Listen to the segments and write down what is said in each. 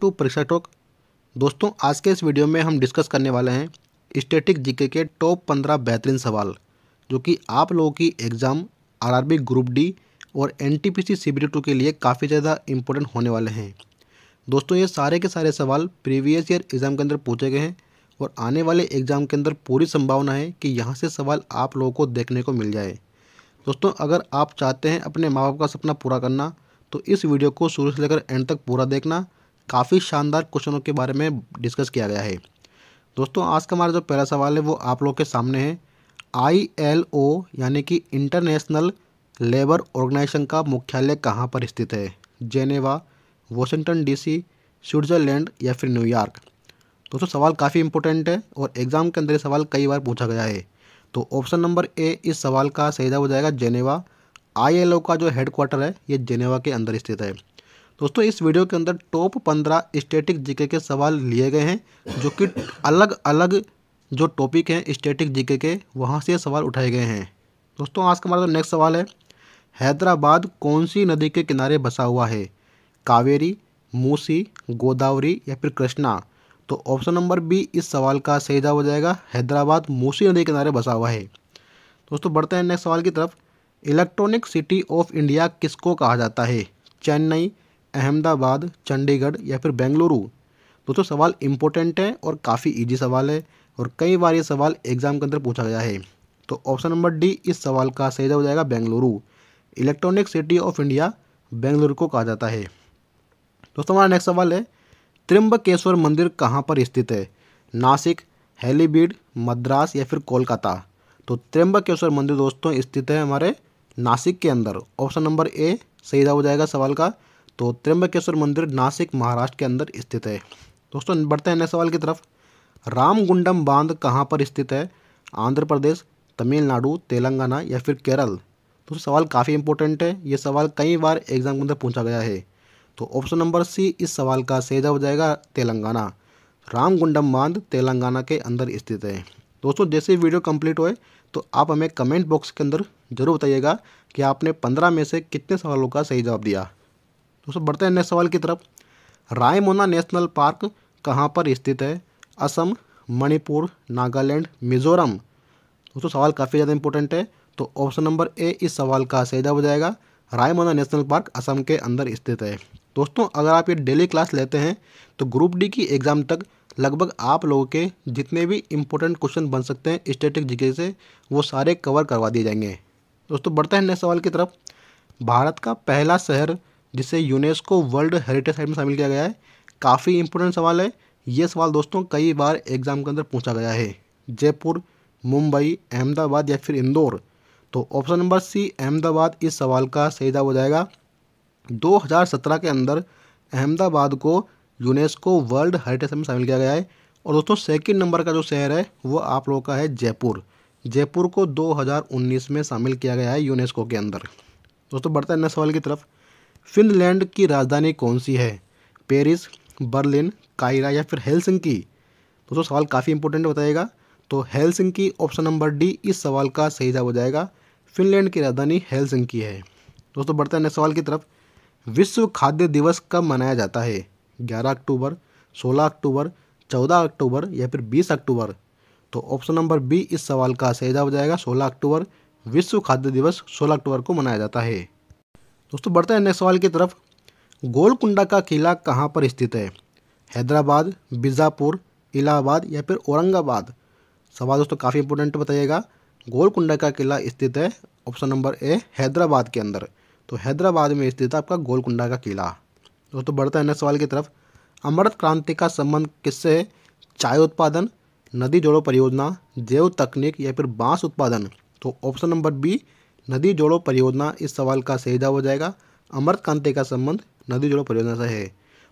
to परीक्षा talk दोस्तों आज के इस वीडियो में हम डिस्कस करने वाले हैं स्टेटिक जीके के टॉप पंद्रह बेहतरीन सवाल जो कि आप लोगों की एग्ज़ाम आरआरबी ग्रुप डी और N T P C two के लिए काफ़ी ज़्यादा इंपॉर्टेंट होने वाले हैं दोस्तों ये सारे के सारे सवाल प्रीवियस ईयर एग्ज़ाम के अंदर पूछे गए हैं और आने वाले एग्ज़ाम के अंदर पूरी संभावना है कि यहाँ से सवाल आप लोगों को देखने को मिल जाए दोस्तों अगर आप चाहते हैं अपने माँ बाप का सपना पूरा करना तो इस वीडियो को शुरू से लेकर एंड तक पूरा देखना काफ़ी शानदार क्वेश्चनों के बारे में डिस्कस किया गया है दोस्तों आज का हमारा जो पहला सवाल है वो आप लोग के सामने है आई एल ओ यानी कि इंटरनेशनल लेबर ऑर्गेनाइजेशन का मुख्यालय कहाँ पर स्थित है जेनेवा वॉशिंगटन डीसी स्विट्ज़रलैंड या फिर न्यूयॉर्क दोस्तों सवाल काफ़ी इंपॉर्टेंट है और एग्ज़ाम के अंदर ये सवाल कई बार पूछा गया है तो ऑप्शन नंबर ए इस सवाल का सही जवाब हो जाएगा जेनेवा आईएलओ का जो हेडक्वार्टर है ये जेनेवा के अंदर स्थित है दोस्तों इस वीडियो के अंदर टॉप पंद्रह स्टेटिक जीके के सवाल लिए गए हैं जो कि अलग अलग जो टॉपिक हैं स्टेटिक जीके के वहाँ से सवाल उठाए गए हैं दोस्तों आज का हमारा नेक्स्ट सवाल है हैदराबाद कौन सी नदी के किनारे बसा हुआ है कावेरी मूसी गोदावरी या फिर कृष्णा तो ऑप्शन नंबर बी इस सवाल का सही जवाब हो जाएगा हैदराबाद मूसी नदी के किनारे बसा हुआ है दोस्तों बढ़ते हैं नेक्स्ट सवाल की तरफ इलेक्ट्रॉनिक सिटी ऑफ इंडिया किसको कहा जाता है चेन्नई अहमदाबाद चंडीगढ़ या फिर बेंगलुरु दोस्तों तो सवाल इंपॉर्टेंट है और काफ़ी ईजी सवाल है और कई बार ये सवाल एग्जाम के अंदर पूछा गया है तो ऑप्शन नंबर डी इस सवाल का सही हो जाएगा Bengaluru electronic city of India Bengaluru को कहा जाता है दोस्तों हमारा नेक्स्ट सवाल है त्रिम्बकेश्वर मंदिर कहाँ पर स्थित है नासिक हेलीबीड मद्रास या फिर कोलकाता तो त्रिम्बकेश्वर मंदिर दोस्तों स्थित है हमारे नासिक के अंदर ऑप्शन नंबर ए सही जवाब हो जाएगा सवाल का तो त्र्यंबकेश्वर मंदिर नासिक महाराष्ट्र के अंदर स्थित है दोस्तों बढ़ते हैं नेक्स्ट सवाल की तरफ रामगुंडम बांध कहाँ पर स्थित है आंध्र प्रदेश तमिलनाडु तेलंगाना या फिर केरल तो सवाल काफ़ी इंपॉर्टेंट है ये सवाल कई बार एग्जाम के अंदर पूछा गया है तो ऑप्शन नंबर सी इस सवाल का सही हो जाएगा तेलंगाना रामगुंडम बांध तेलंगाना के अंदर स्थित है दोस्तों जैसे वीडियो कंप्लीट होए तो आप हमें कमेंट बॉक्स के अंदर ज़रूर बताइएगा कि आपने पंद्रह में से कितने सवालों का सही जवाब दिया दोस्तों बढ़ते हैं नेक्स्ट सवाल की तरफ रायमोना नेशनल पार्क कहाँ पर स्थित है असम मणिपुर नागालैंड मिजोरम दोस्तों सवाल काफ़ी ज़्यादा इंपॉर्टेंट है तो ऑप्शन नंबर ए इस सवाल का सही जवाब हो जाएगा रायमोना नेशनल पार्क असम के अंदर स्थित है दोस्तों अगर आप ये डेली क्लास लेते हैं तो ग्रुप डी की एग्ज़ाम तक लगभग आप लोगों के जितने भी इंपॉर्टेंट क्वेश्चन बन सकते हैं स्टेटिक जीके से वो सारे कवर करवा दिए जाएंगे दोस्तों बढ़ते हैं नेक्स्ट सवाल की तरफ भारत का पहला शहर जिसे यूनेस्को वर्ल्ड हेरिटेज साइट में शामिल किया गया है काफ़ी इंपॉर्टेंट सवाल है ये सवाल दोस्तों कई बार एग्जाम के अंदर पूछा गया है जयपुर मुंबई अहमदाबाद या फिर इंदौर तो ऑप्शन नंबर सी अहमदाबाद इस सवाल का सही जवाब हो जाएगा 2017 के अंदर अहमदाबाद को यूनेस्को वर्ल्ड हेरिटेज में शामिल किया गया है और दोस्तों सेकंड नंबर का जो शहर है वो आप लोगों का है जयपुर जयपुर को 2019 में शामिल किया गया है यूनेस्को के अंदर दोस्तों बढ़ते हैं नए सवाल की तरफ फिनलैंड की राजधानी कौन सी है पेरिस बर्लिन कायरा या फिर हेलसिंकी दोस्तों सवाल काफ़ी इंपॉर्टेंट बताएगा तो हेलसिंकी ऑप्शन नंबर डी इस सवाल का सही जवाब हो जाएगा फिनलैंड की राजधानी हेलसिंकी है दोस्तों बढ़ते हैं नेक्स्ट सवाल की तरफ विश्व खाद्य दिवस कब मनाया जाता है 11 अक्टूबर 16 अक्टूबर 14 अक्टूबर या फिर 20 अक्टूबर तो ऑप्शन नंबर बी इस सवाल का सही जवाब हो जाएगा सोलह अक्टूबर विश्व खाद्य दिवस सोलह अक्टूबर को मनाया जाता है दोस्तों बढ़ते हैं नेक्स्ट सवाल की तरफ गोलकुंडा का किला कहाँ पर स्थित है हैदराबाद बीजापुर इलाहाबाद या फिर औरंगाबाद सवाल दोस्तों काफ़ी इंपोर्टेंट बताइएगा गोलकुंडा का किला स्थित है ऑप्शन नंबर ए हैदराबाद के अंदर तो हैदराबाद में स्थित है आपका गोलकुंडा का किला दोस्तों बढ़ता है नेक्स्ट सवाल की तरफ अमृत क्रांति का संबंध किससे है चाय उत्पादन नदी जोड़ो परियोजना जैव तकनीक या फिर बांस उत्पादन तो ऑप्शन नंबर बी नदी जोड़ो परियोजना इस सवाल का सही जवाब हो जाएगा अमृत कांति का संबंध नदी जोड़ो परियोजना से है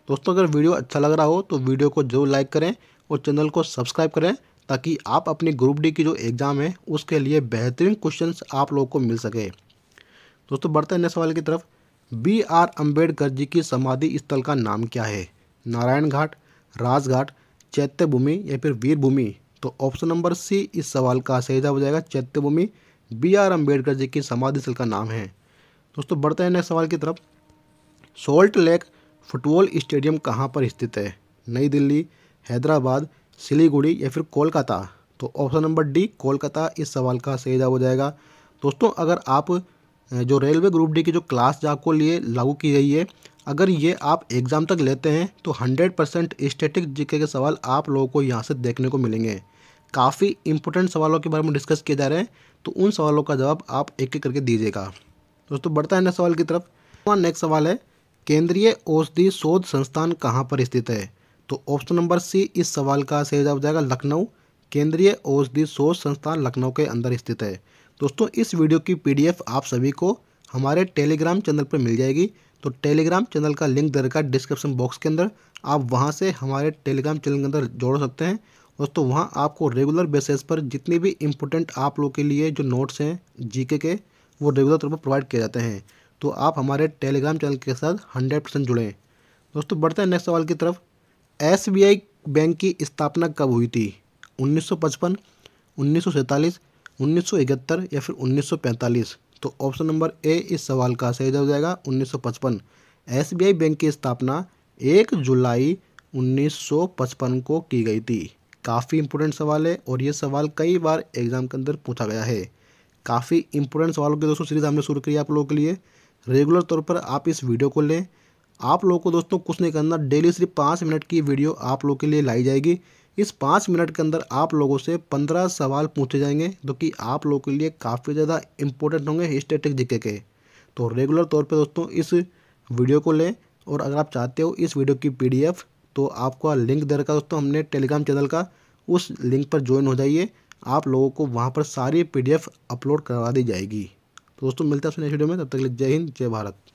दोस्तों अगर वीडियो अच्छा लग रहा हो तो वीडियो को जरूर लाइक करें और चैनल को सब्सक्राइब करें ताकि आप अपनी ग्रुप डी की जो एग्ज़ाम है उसके लिए बेहतरीन क्वेश्चन आप लोगों को मिल सके दोस्तों बढ़ते हैं सवाल की तरफ बी आर अम्बेडकर जी की समाधि स्थल का नाम क्या है नारायण घाट राजघाट चैत्य भूमि या फिर वीर भूमि तो ऑप्शन नंबर सी इस सवाल का सही जवाब हो जाएगा चैत्य भूमि बी आर अम्बेडकर जी की समाधि स्थल का नाम है दोस्तों बढ़ते हैं नेक्स्ट सवाल की तरफ सोल्ट लेक फुटबॉल स्टेडियम कहाँ पर स्थित है नई दिल्ली हैदराबाद सिलीगुड़ी या फिर कोलकाता तो ऑप्शन नंबर डी कोलकाता इस सवाल का सही जवाब हो जाएगा दोस्तों अगर आप जो रेलवे ग्रुप डी की जो क्लास जो आपको लिए लागू की गई है अगर ये आप एग्ज़ाम तक लेते हैं तो 100 परसेंट स्टेटिक जीके के सवाल आप लोगों को यहाँ से देखने को मिलेंगे काफ़ी इंपॉर्टेंट सवालों के बारे में डिस्कस किए जा रहे हैं तो उन सवालों का जवाब आप एक एक करके दीजिएगा दोस्तों बढ़ता है नेक्स्ट सवाल की तरफ नेक्स्ट सवाल है केंद्रीय औषधि शोध संस्थान कहाँ पर स्थित है तो ऑप्शन नंबर सी इस सवाल का सही जवाब जाएगा लखनऊ केंद्रीय औषधि शोध संस्थान लखनऊ के अंदर स्थित है दोस्तों इस वीडियो की पीडीएफ आप सभी को हमारे टेलीग्राम चैनल पर मिल जाएगी तो टेलीग्राम चैनल का लिंक दे रखा है डिस्क्रिप्शन बॉक्स के अंदर आप वहाँ से हमारे टेलीग्राम चैनल के अंदर जोड़ सकते हैं दोस्तों वहाँ आपको रेगुलर बेसिस पर जितने भी इम्पोर्टेंट आप लोग के लिए जो नोट्स हैं जीके के वो रेगुलर तौर पर प्रोवाइड किए जाते हैं तो आप हमारे टेलीग्राम चैनल के साथ हंड्रेड परसेंट जुड़ें दोस्तों बढ़ते हैं नेक्स्ट सवाल की तरफ एस बैंक की स्थापना कब हुई थी 1955, 1947, 1971 या फिर 1945 तो ऑप्शन नंबर ए इस सवाल का सही हो जाएगा उन्नीस सौ बैंक की स्थापना एक जुलाई 1955 को की गई थी काफ़ी इंपॉर्टेंट सवाल है और ये सवाल कई बार एग्ज़ाम के अंदर पूछा गया है काफ़ी इंपॉर्टेंट सवालों की दोस्तों सीरीज़ हमने शुरू करी आप लोगों के लिए रेगुलर तौर पर आप इस वीडियो को लें आप लोगों को दोस्तों कुछ नहीं करना डेली सिर्फ पाँच मिनट की वीडियो आप लोगों के लिए लाई जाएगी इस पाँच मिनट के अंदर आप लोगों से पंद्रह सवाल पूछे जाएंगे जो कि आप लोगों के लिए काफ़ी ज़्यादा इंपॉर्टेंट होंगे स्टेटिक जिके के तो रेगुलर तौर पर दोस्तों इस वीडियो को लें और अगर आप चाहते हो इस वीडियो की पीडीएफ तो आपको लिंक दे रखा है दोस्तों हमने टेलीग्राम चैनल का उस लिंक पर ज्वाइन हो जाइए आप लोगों को वहाँ पर सारी पीडीएफ अपलोड करवा दी जाएगी तो दोस्तों मिलता है नेक्स्ट वीडियो में तब तक के लिए जय हिंद जय भारत